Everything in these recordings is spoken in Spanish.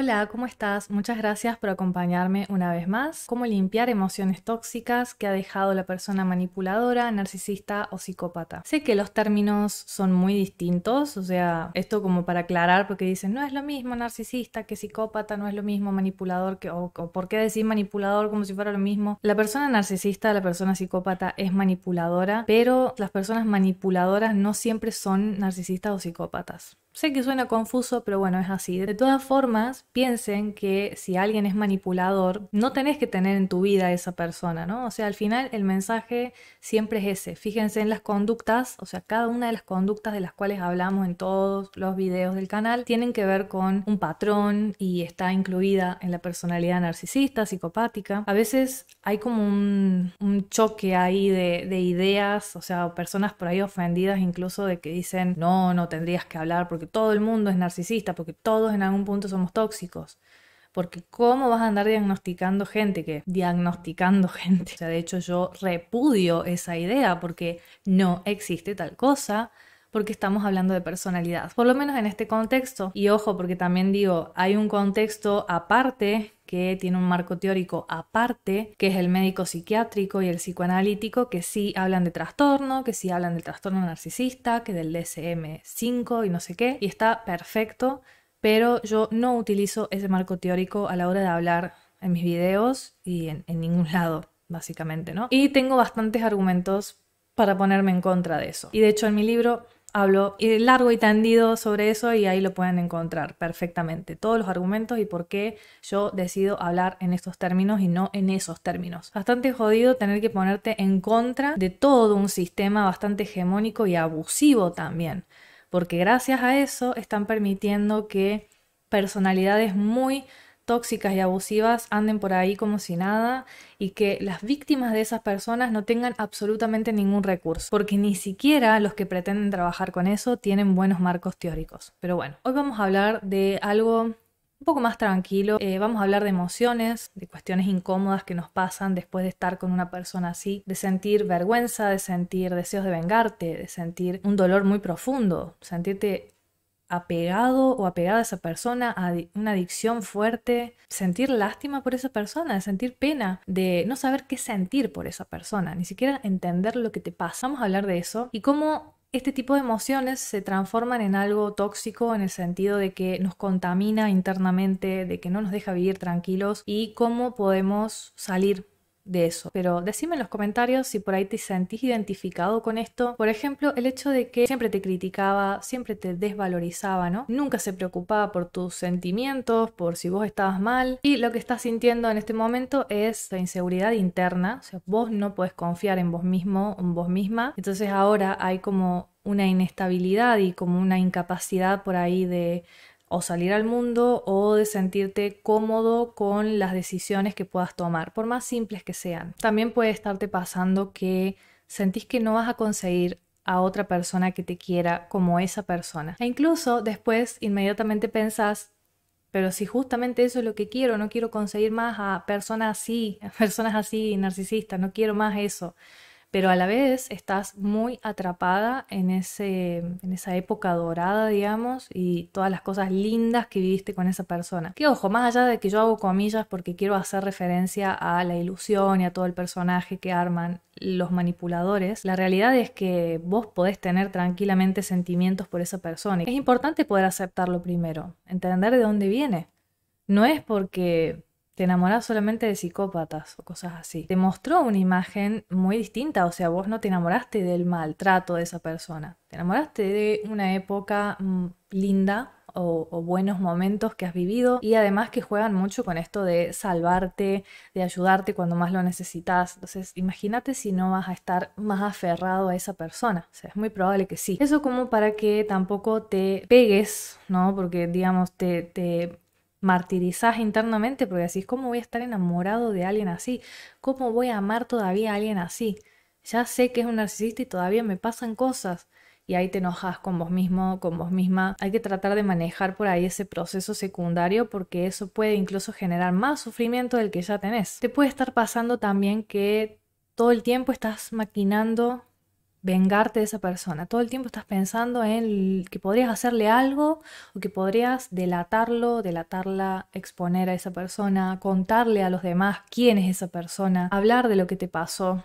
Hola, ¿cómo estás? Muchas gracias por acompañarme una vez más. ¿Cómo limpiar emociones tóxicas que ha dejado la persona manipuladora, narcisista o psicópata? Sé que los términos son muy distintos, o sea, esto como para aclarar porque dicen, no es lo mismo narcisista que psicópata, no es lo mismo manipulador que, o, por qué decir manipulador como si fuera lo mismo. La persona narcisista, la persona psicópata es manipuladora, pero las personas manipuladoras no siempre son narcisistas o psicópatas. Sé que suena confuso, pero bueno, es así. De todas formas, piensen que si alguien es manipulador, no tenés que tener en tu vida a esa persona, ¿no? O sea, al final el mensaje siempre es ese. Fíjense en las conductas, o sea, cada una de las conductas de las cuales hablamos en todos los videos del canal tienen que ver con un patrón y está incluida en la personalidad narcisista, psicopática. A veces hay como un, choque ahí de, de ideas, o sea, personas por ahí ofendidas incluso de que dicen, no, no tendrías que hablar porque porque todo el mundo es narcisista, porque todos en algún punto somos tóxicos. Porque ¿cómo vas a andar diagnosticando gente que diagnosticando gente? de hecho yo repudio esa idea porque no existe tal cosa, porque estamos hablando de personalidad, por lo menos en este contexto. Y ojo, porque también digo, hay un contexto aparte que tiene un marco teórico aparte, que es el médico psiquiátrico y el psicoanalítico, que sí hablan de trastorno, que sí hablan del trastorno narcisista, que del DSM5 y no sé qué, y está perfecto, pero yo no utilizo ese marco teórico a la hora de hablar en mis videos y en, en ningún lado, básicamente, ¿no? Y tengo bastantes argumentos para ponerme en contra de eso. Y de hecho en mi libro hablo largo y tendido sobre eso y ahí lo pueden encontrar perfectamente, todos los argumentos y por qué yo decido hablar en estos términos y no en esos términos. Bastante jodido tener que ponerte en contra de todo un sistema bastante hegemónico y abusivo también, porque gracias a eso están permitiendo que personalidades muy tóxicas y abusivas anden por ahí como si nada y que las víctimas de esas personas no tengan absolutamente ningún recurso, porque ni siquiera los que pretenden trabajar con eso tienen buenos marcos teóricos. Pero bueno, hoy vamos a hablar de algo un poco más tranquilo. Eh, vamos a hablar de emociones, de cuestiones incómodas que nos pasan después de estar con una persona así, de sentir vergüenza, de sentir deseos de vengarte, de sentir un dolor muy profundo, sentirte apegado o apegada a esa persona, a una adicción fuerte, sentir lástima por esa persona, sentir pena, de no saber qué sentir por esa persona, ni siquiera entender lo que te pasa. Vamos a hablar de eso y cómo este tipo de emociones se transforman en algo tóxico en el sentido de que nos contamina internamente, de que no nos deja vivir tranquilos y cómo podemos salir de eso. Pero decime en los comentarios si por ahí te sentís identificado con esto. Por ejemplo, el hecho de que siempre te criticaba, siempre te desvalorizaba, ¿no? Nunca se preocupaba por tus sentimientos, por si vos estabas mal. Y lo que estás sintiendo en este momento es la inseguridad interna. O sea, vos no puedes confiar en vos mismo, en vos misma. Entonces ahora hay como una inestabilidad y como una incapacidad por ahí de o salir al mundo o de sentirte cómodo con las decisiones que puedas tomar, por más simples que sean. También puede estarte pasando que sentís que no vas a conseguir a otra persona que te quiera como esa persona. E incluso después inmediatamente pensás, pero si justamente eso es lo que quiero, no quiero conseguir más a personas así, a personas así narcisistas, no quiero más eso pero a la vez estás muy atrapada en, ese, en esa época dorada, digamos, y todas las cosas lindas que viviste con esa persona. Que ojo, más allá de que yo hago comillas porque quiero hacer referencia a la ilusión y a todo el personaje que arman los manipuladores, la realidad es que vos podés tener tranquilamente sentimientos por esa persona. Es importante poder aceptarlo primero, entender de dónde viene. No es porque te enamorás solamente de psicópatas o cosas así. Te mostró una imagen muy distinta, o sea, vos no te enamoraste del maltrato de esa persona, te enamoraste de una época mm, linda. O, buenos momentos que has vivido y además que juegan mucho con esto de salvarte, de ayudarte cuando más lo necesitas. Entonces, imagínate si no vas a estar más aferrado a esa persona. O sea, es muy probable que sí. Eso como para que tampoco te pegues, ¿no? Porque, digamos, te martirizás internamente porque decís, ¿cómo voy a estar enamorado de alguien así? ¿Cómo voy a amar todavía a alguien así? Ya sé que es un narcisista y todavía me pasan cosas. Y ahí te enojas con vos mismo, con vos misma. Hay que tratar de manejar por ahí ese proceso secundario porque eso puede incluso generar más sufrimiento del que ya tenés. Te puede estar pasando también que todo el tiempo estás maquinando vengarte de esa persona. Todo el tiempo estás pensando en que podrías hacerle algo o que podrías delatarlo, delatarla, exponer a esa persona, contarle a los demás quién es esa persona, hablar de lo que te pasó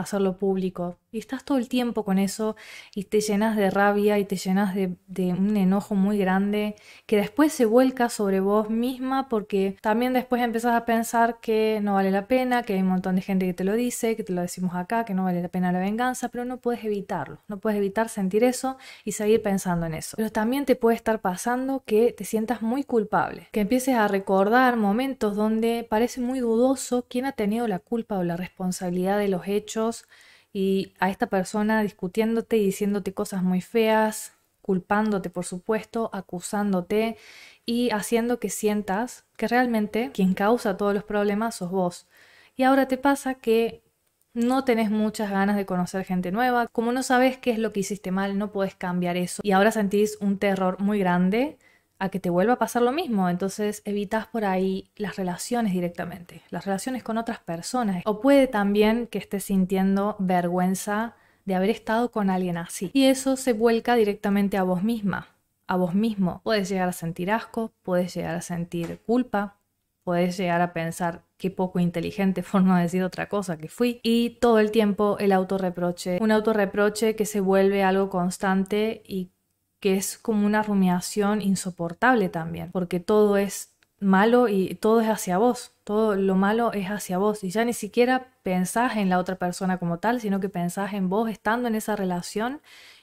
hacerlo público. Y estás todo el tiempo con eso y te llenas de rabia y te llenas de, un enojo muy grande que después se vuelca sobre vos misma porque también después empezás a pensar que no vale la pena, que hay un montón de gente que te lo dice, que te lo decimos acá, que no vale la pena la venganza, pero no puedes evitarlo, no puedes evitar sentir eso y seguir pensando en eso. Pero también te puede estar pasando que te sientas muy culpable, que empieces a recordar momentos donde parece muy dudoso quién ha tenido la culpa o la responsabilidad de los hechos y a esta persona discutiéndote y diciéndote cosas muy feas, culpándote por supuesto, acusándote y haciendo que sientas que realmente quien causa todos los problemas sos vos. Y ahora te pasa que no tenés muchas ganas de conocer gente nueva, como no sabes qué es lo que hiciste mal, no puedes cambiar eso y ahora sentís un terror muy grande a que te vuelva a pasar lo mismo. Entonces evitas por ahí las relaciones directamente, las relaciones con otras personas. O puede también que estés sintiendo vergüenza de haber estado con alguien así. Y eso se vuelca directamente a vos misma, a vos mismo. Puedes llegar a sentir asco, puedes llegar a sentir culpa, puedes llegar a pensar qué poco inteligente, forma no decir otra cosa que fui. Y todo el tiempo el autorreproche, un autorreproche que se vuelve algo constante y que es como una rumiación insoportable también, porque todo es malo y todo es hacia vos, todo lo malo es hacia vos y ya ni siquiera pensás en la otra persona como tal, sino que pensás en vos estando en esa relación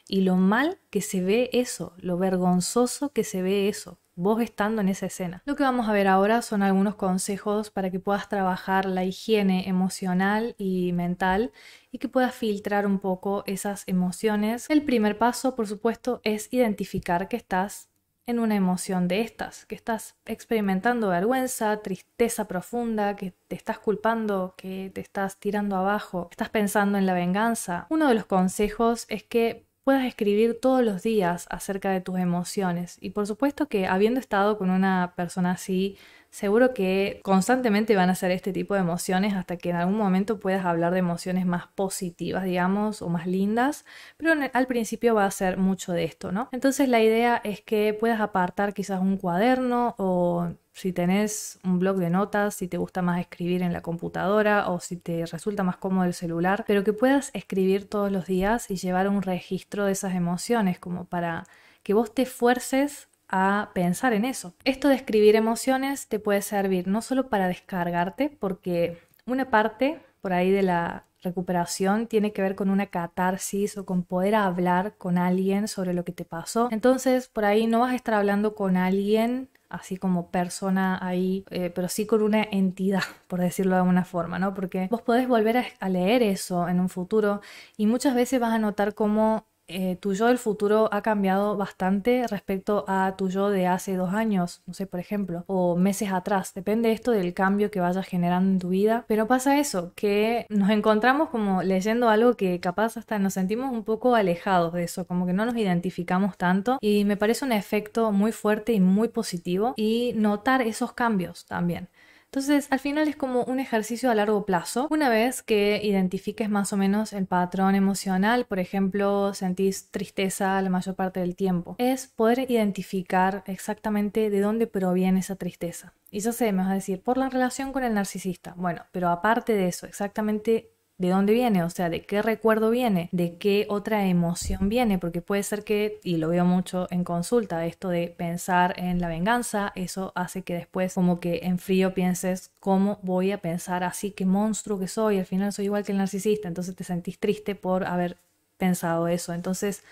y lo mal que se ve eso, lo vergonzoso que se ve eso vos estando en esa escena. Lo que vamos a ver ahora son algunos consejos para que puedas trabajar la higiene emocional y mental y que puedas filtrar un poco esas emociones. El primer paso, por supuesto, es identificar que estás en una emoción de estas, que estás experimentando vergüenza, tristeza profunda, que te estás culpando, que te estás tirando abajo, estás pensando en la venganza. Uno de los consejos es que puedas escribir todos los días acerca de tus emociones. Y por supuesto que habiendo estado con una persona así seguro que constantemente van a ser este tipo de emociones hasta que en algún momento puedas hablar de emociones más positivas, digamos, o más lindas, pero al principio va a ser mucho de esto, ¿no? Entonces la idea es que puedas apartar quizás un cuaderno o si tenés un blog de notas, si te gusta más escribir en la computadora o si te resulta más cómodo el celular, pero que puedas escribir todos los días y llevar un registro de esas emociones como para que vos te fuerces a pensar en eso. Esto de escribir emociones te puede servir no solo para descargarte, porque una parte por ahí de la recuperación tiene que ver con una catarsis o con poder hablar con alguien sobre lo que te pasó. Entonces, por ahí no vas a estar hablando con alguien así como persona ahí, eh, pero sí con una entidad, por decirlo de alguna forma, ¿no? Porque vos podés volver a, leer eso en un futuro y muchas veces vas a notar cómo eh, tu yo del futuro ha cambiado bastante respecto a tu yo de hace dos años, no sé, por ejemplo, o meses atrás. Depende esto del cambio que vayas generando en tu vida. Pero pasa eso, que nos encontramos como leyendo algo que capaz hasta nos sentimos un poco alejados de eso, como que no nos identificamos tanto. Y me parece un efecto muy fuerte y muy positivo. Y notar esos cambios también. Entonces, al final es como un ejercicio a largo plazo. Una vez que identifiques más o menos el patrón emocional, por ejemplo, sentís tristeza la mayor parte del tiempo, es poder identificar exactamente de dónde proviene esa tristeza. Y ya sé, me vas a decir, por la relación con el narcisista. Bueno, pero aparte de eso, exactamente ¿De dónde viene? O sea, ¿de qué recuerdo viene? ¿De qué otra emoción viene? Porque puede ser que, y lo veo mucho en consulta, esto de pensar en la venganza, eso hace que después como que en frío pienses, ¿cómo voy a pensar así? ¿Qué monstruo que soy? Al final soy igual que el narcisista, entonces te sentís triste por haber pensado eso. Entonces,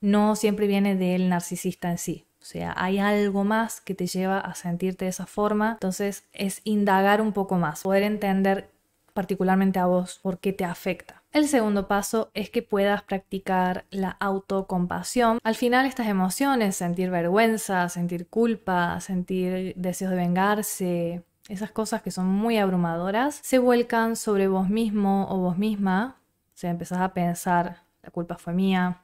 no siempre viene del narcisista en sí, o sea, hay algo más que te lleva a sentirte de esa forma. Entonces es indagar un poco más, poder entender particularmente a vos, porque te afecta. El segundo paso es que puedas practicar la autocompasión. Al final estas emociones, sentir vergüenza, sentir culpa, sentir deseos de vengarse, esas cosas que son muy abrumadoras, se vuelcan sobre vos mismo o vos misma. Se empezás a pensar, la culpa fue mía,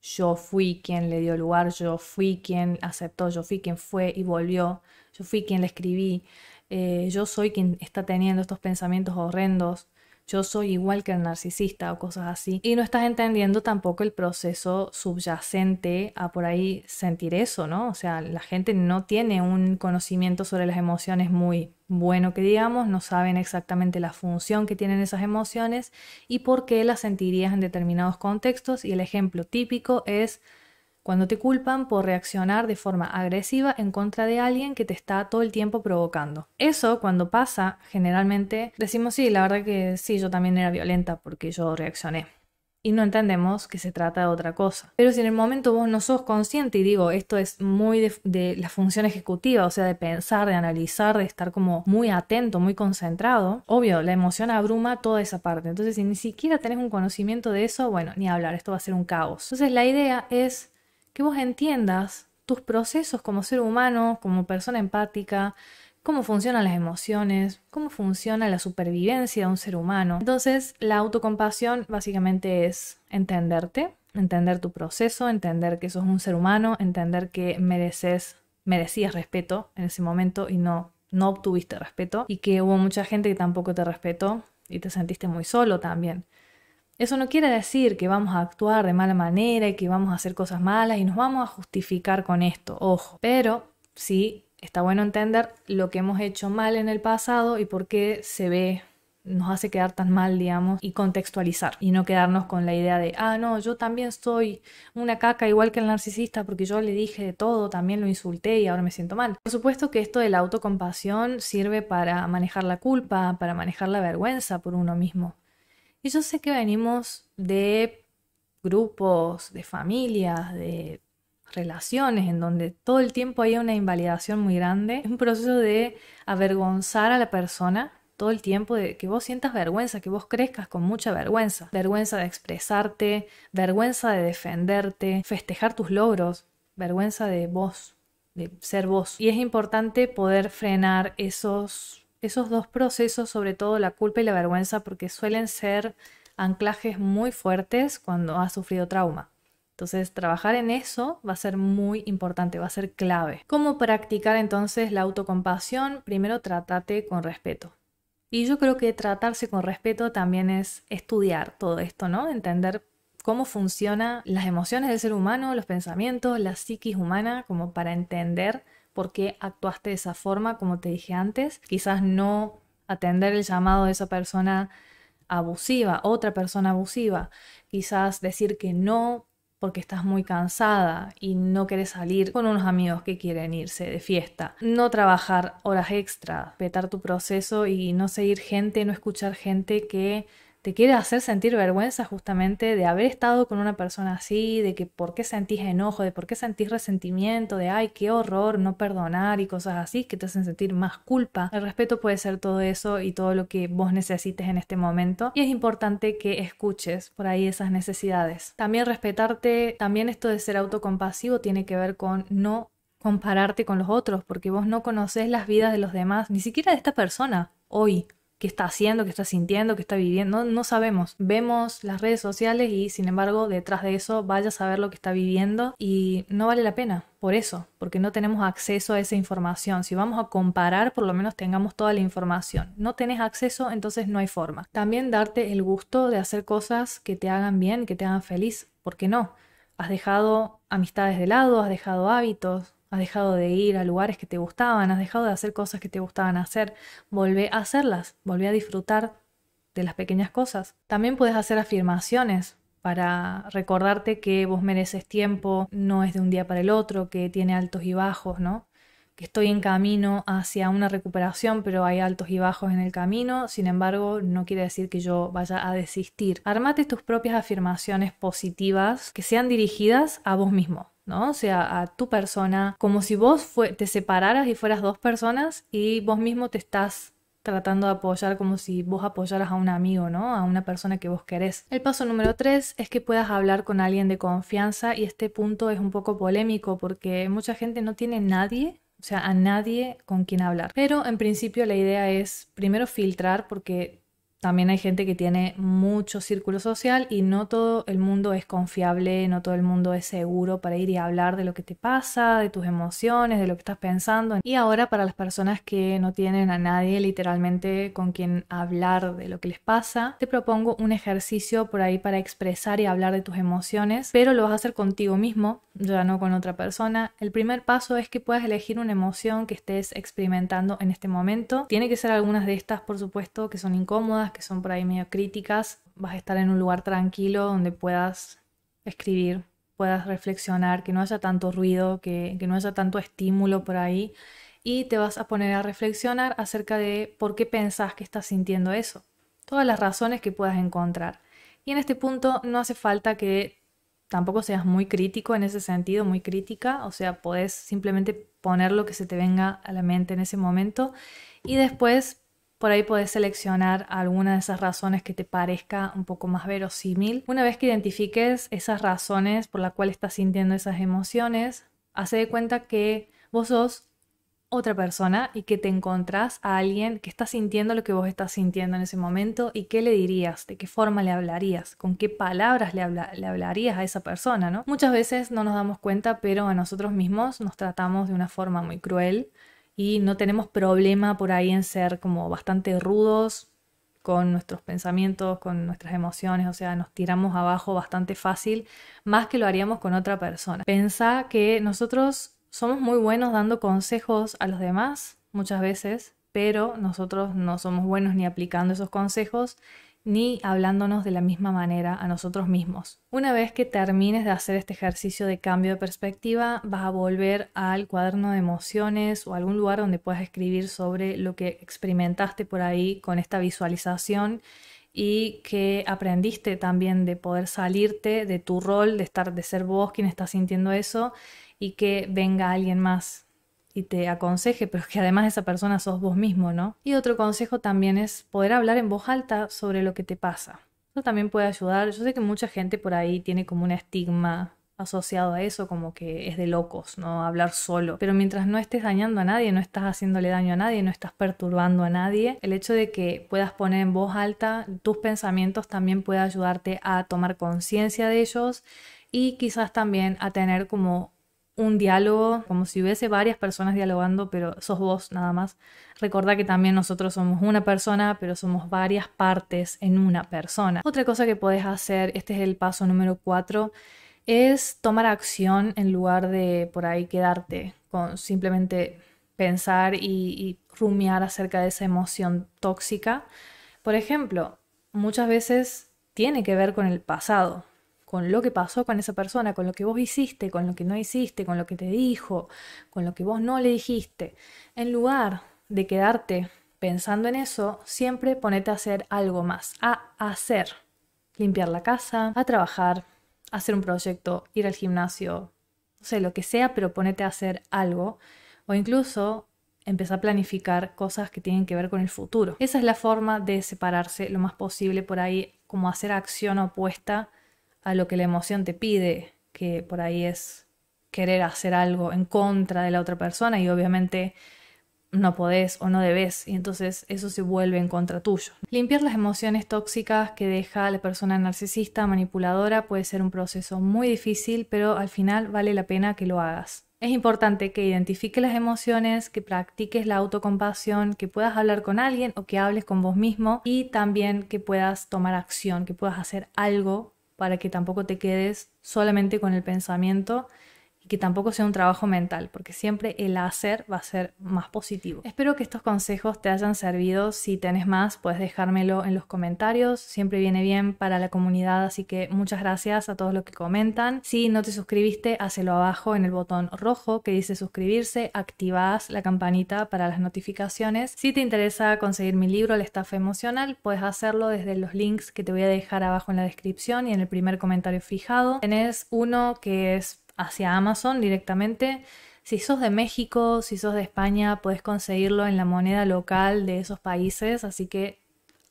yo fui quien le dio lugar, yo fui quien aceptó, yo fui quien fue y volvió, yo fui quien le escribí. Eh, yo soy quien está teniendo estos pensamientos horrendos, yo soy igual que el narcisista o cosas así. Y no estás entendiendo tampoco el proceso subyacente a por ahí sentir eso, ¿no? O sea, la gente no tiene un conocimiento sobre las emociones muy bueno que digamos, no saben exactamente la función que tienen esas emociones y por qué las sentirías en determinados contextos. Y el ejemplo típico es cuando te culpan por reaccionar de forma agresiva en contra de alguien que te está todo el tiempo provocando. Eso cuando pasa, generalmente decimos sí, la verdad que sí, yo también era violenta porque yo reaccioné. Y no entendemos que se trata de otra cosa. Pero si en el momento vos no sos consciente, y digo, esto es muy de, la función ejecutiva, o sea, de pensar, de analizar, de estar como muy atento, muy concentrado, obvio, la emoción abruma toda esa parte. Entonces, si ni siquiera tenés un conocimiento de eso, bueno, ni hablar, esto va a ser un caos. Entonces, la idea es que vos entiendas tus procesos como ser humano, como persona empática, cómo funcionan las emociones, cómo funciona la supervivencia de un ser humano. Entonces, la autocompasión básicamente es entenderte, entender tu proceso, entender que sos un ser humano, entender que mereces, merecías respeto en ese momento y no, no obtuviste respeto y que hubo mucha gente que tampoco te respetó y te sentiste muy solo también. Eso no quiere decir que vamos a actuar de mala manera y que vamos a hacer cosas malas y nos vamos a justificar con esto, ojo. Pero sí está bueno entender lo que hemos hecho mal en el pasado y por qué se ve nos hace quedar tan mal, digamos, y contextualizar y no quedarnos con la idea de, ah, no, yo también soy una caca igual que el narcisista porque yo le dije de todo, también lo insulté y ahora me siento mal. Por supuesto que esto de la autocompasión sirve para manejar la culpa, para manejar la vergüenza por uno mismo. Y yo sé que venimos de grupos, de familias, de relaciones en donde todo el tiempo hay una invalidación muy grande. un proceso de avergonzar a la persona todo el tiempo, de que vos sientas vergüenza, que vos crezcas con mucha vergüenza. Vergüenza de expresarte, vergüenza de defenderte, festejar tus logros, vergüenza de vos, de ser vos. Y es importante poder frenar esos esos dos procesos, sobre todo la culpa y la vergüenza, porque suelen ser anclajes muy fuertes cuando has sufrido trauma. Entonces, trabajar en eso va a ser muy importante, va a ser clave. ¿Cómo practicar entonces la autocompasión? Primero, trátate con respeto. Y yo creo que tratarse con respeto también es estudiar todo esto, ¿no? Entender cómo funcionan las emociones del ser humano, los pensamientos, la psiquis humana, como para entender por qué actuaste de esa forma, como te dije antes. Quizás no atender el llamado de esa persona abusiva, otra persona abusiva. Quizás decir que no porque estás muy cansada y no quieres salir con unos amigos que quieren irse de fiesta. No trabajar horas extra, vetar tu proceso y no seguir gente, no escuchar gente que te quiere hacer sentir vergüenza justamente de haber estado con una persona así, de que por qué sentís enojo, de por qué sentís resentimiento, de ay, qué horror no perdonar y cosas así que te hacen sentir más culpa. El respeto puede ser todo eso y todo lo que vos necesites en este momento y es importante que escuches por ahí esas necesidades. También respetarte, también esto de ser autocompasivo tiene que ver con no compararte con los otros porque vos no conoces las vidas de los demás, ni siquiera de esta persona hoy qué está haciendo, qué está sintiendo, qué está viviendo. No, sabemos. Vemos las redes sociales y sin embargo detrás de eso vaya a saber lo que está viviendo y no vale la pena por eso, porque no tenemos acceso a esa información. Si vamos a comparar, por lo menos tengamos toda la información. No tenés acceso, entonces no hay forma. También darte el gusto de hacer cosas que te hagan bien, que te hagan feliz. ¿Por qué no? Has dejado amistades de lado, has dejado hábitos, Has dejado de ir a lugares que te gustaban, has dejado de hacer cosas que te gustaban hacer. Volvé a hacerlas, volvé a disfrutar de las pequeñas cosas. También puedes hacer afirmaciones para recordarte que vos mereces tiempo, no es de un día para el otro, que tiene altos y bajos, ¿no? Que estoy en camino hacia una recuperación, pero hay altos y bajos en el camino, sin embargo, no quiere decir que yo vaya a desistir. Armate tus propias afirmaciones positivas que sean dirigidas a vos mismo, ¿no? O sea, a tu persona, como si vos te separaras y fueras dos personas y vos mismo te estás tratando de apoyar como si vos apoyaras a un amigo, ¿no? A una persona que vos querés. El paso número tres es que puedas hablar con alguien de confianza y este punto es un poco polémico porque mucha gente no tiene nadie o sea, a nadie con quien hablar. Pero en principio la idea es primero filtrar porque también hay gente que tiene mucho círculo social y no todo el mundo es confiable, no todo el mundo es seguro para ir y hablar de lo que te pasa, de tus emociones, de lo que estás pensando. Y ahora para las personas que no tienen a nadie literalmente con quien hablar de lo que les pasa, te propongo un ejercicio por ahí para expresar y hablar de tus emociones, pero lo vas a hacer contigo mismo, ya no con otra persona. El primer paso es que puedas elegir una emoción que estés experimentando en este momento. Tiene que ser algunas de estas, por supuesto, que son incómodas que son por ahí medio críticas, vas a estar en un lugar tranquilo donde puedas escribir, puedas reflexionar, que no haya tanto ruido, que, que no haya tanto estímulo por ahí y te vas a poner a reflexionar acerca de por qué pensás que estás sintiendo eso, todas las razones que puedas encontrar. Y en este punto no hace falta que tampoco seas muy crítico en ese sentido, muy crítica, o sea, podés simplemente poner lo que se te venga a la mente en ese momento y después por ahí podés seleccionar alguna de esas razones que te parezca un poco más verosímil. Una vez que identifiques esas razones por las cuales estás sintiendo esas emociones, hace de cuenta que vos sos otra persona y que te encontrás a alguien que está sintiendo lo que vos estás sintiendo en ese momento y qué le dirías, de qué forma le hablarías, con qué palabras le, hablarías a esa persona, Muchas veces no nos damos cuenta, pero a nosotros mismos nos tratamos de una forma muy cruel y no tenemos problema por ahí en ser como bastante rudos con nuestros pensamientos, con nuestras emociones, o sea, nos tiramos abajo bastante fácil, más que lo haríamos con otra persona. Pensá que nosotros somos muy buenos dando consejos a los demás muchas veces, pero nosotros no somos buenos ni aplicando esos consejos ni hablándonos de la misma manera a nosotros mismos. Una vez que termines de hacer este ejercicio de cambio de perspectiva, vas a volver al cuaderno de emociones o algún lugar donde puedas escribir sobre lo que experimentaste por ahí con esta visualización y que aprendiste también de poder salirte de tu rol, de estar de ser vos quien está sintiendo eso y que venga alguien más y te aconseje, pero que además esa persona sos vos mismo, ¿no? Y otro consejo también es poder hablar en voz alta sobre lo que te pasa. Eso también puede ayudar. Yo sé que mucha gente por ahí tiene como un estigma asociado a eso, como que es de locos, ¿no? Hablar solo. Pero mientras no estés dañando a nadie, no estás haciéndole daño a nadie, no estás perturbando a nadie, el hecho de que puedas poner en voz alta tus pensamientos también puede ayudarte a tomar conciencia de ellos y quizás también a tener como un diálogo, como si hubiese varias personas dialogando, pero sos vos nada más. Recuerda que también nosotros somos una persona, pero somos varias partes en una persona. Otra cosa que podés hacer, este es el paso número 4, es tomar acción en lugar de por ahí quedarte con simplemente pensar y, y rumiar acerca de esa emoción tóxica. Por ejemplo, muchas veces tiene que ver con el pasado con lo que pasó con esa persona, con lo que vos hiciste, con lo que no hiciste, con lo que te dijo, con lo que vos no le dijiste. En lugar de quedarte pensando en eso, siempre ponete a hacer algo más, a hacer. Limpiar la casa, a trabajar, hacer un proyecto, ir al gimnasio, no sé, lo que sea, pero ponete a hacer algo. O incluso empezar a planificar cosas que tienen que ver con el futuro. Esa es la forma de separarse lo más posible por ahí, como hacer acción opuesta a lo que la emoción te pide, que por ahí es querer hacer algo en contra de la otra persona y obviamente no podés o no debes y entonces eso se vuelve en contra tuyo. Limpiar las emociones tóxicas que deja la persona narcisista, manipuladora, puede ser un proceso muy difícil, pero al final vale la pena que lo hagas. Es importante que identifiques las emociones, que practiques la autocompasión, que puedas hablar con alguien o que hables con vos mismo y también que puedas tomar acción, que puedas hacer algo para que tampoco te quedes solamente con el pensamiento que tampoco sea un trabajo mental, porque siempre el hacer va a ser más positivo. Espero que estos consejos te hayan servido. Si tenés más, puedes dejármelo en los comentarios. Siempre viene bien para la comunidad, así que muchas gracias a todos los que comentan. Si no te suscribiste, hacelo abajo en el botón rojo que dice suscribirse, activás la campanita para las notificaciones. Si te interesa conseguir mi libro, El estafa emocional, puedes hacerlo desde los links que te voy a dejar abajo en la descripción y en el primer comentario fijado. Tenés uno que es hacia Amazon directamente. Si sos de México, si sos de España, puedes conseguirlo en la moneda local de esos países, así que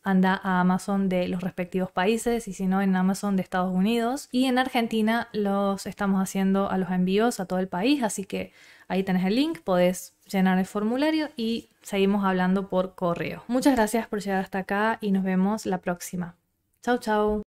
anda a Amazon de los respectivos países y si no en Amazon de Estados Unidos. Y en Argentina los estamos haciendo a los envíos a todo el país, así que ahí tenés el link, podés llenar el formulario y seguimos hablando por correo. Muchas gracias por llegar hasta acá y nos vemos la próxima. chao chau.